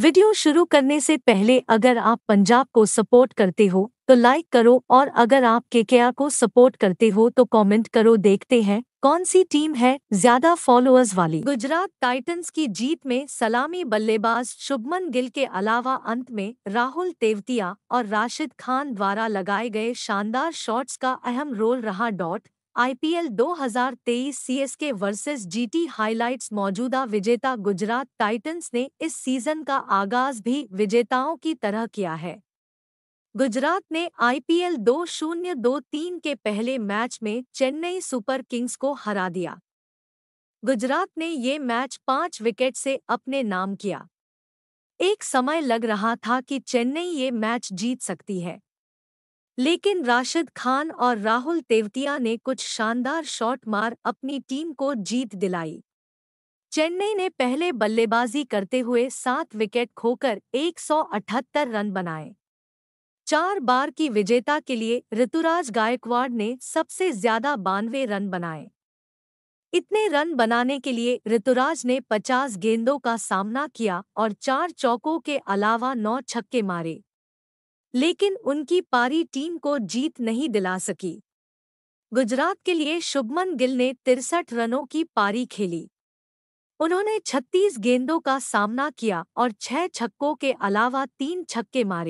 video शुरू करने से पहले अगर आप पंजाब को सपोर्ट करते हो तो लाइक करो और अगर आप क्या को सपोर्ट करते हो तो कमेंट करो देखते हैं कौन सी टीम है ज्यादा फॉलोअर्स वाली गुजरात टाइटंस की जीत में सलामी बल्लेबाज शुभमन गिल के अलावा अंत में राहुल तेवतिया और राशिद खान द्वारा लगाए गए शानदार शॉट्स का अहम रोल रहा dot IPL 2023 CSK versus GT highlights मौजूदा विजेता गुजरात टाइटंस ने इस सीजन का आगाज भी विजेताओं की तरह किया है गुजरात ने आईपीएल 2023 के पहले मैच में चेन्नई सुपर किंग्स को हरा दिया गुजरात ने ये मैच पांच विकेट से अपने नाम किया एक समय लग रहा था कि चेन्नई ये मैच जीत सकती है लेकिन राशिद खान और राहुल तेवतिया ने कुछ शानदार शॉट मार अपनी टीम को जीत दिलाई चेन्नई ने पहले बल्लेबाजी करते हुए सात विकेट खोकर 178 रन बनाए चार बार की विजेता के लिए ऋतुराज गायकवाड़ ने सबसे ज्यादा बानवे रन बनाए इतने रन बनाने के लिए ऋतुराज ने 50 गेंदों का सामना किया और चार चौकों के अलावा नौ छक्के मारे लेकिन उनकी पारी टीम को जीत नहीं दिला सकी गुजरात के लिए शुभमन गिल ने तिरसठ रनों की पारी खेली उन्होंने 36 गेंदों का सामना किया और छह छक्कों के अलावा तीन छक्के मारे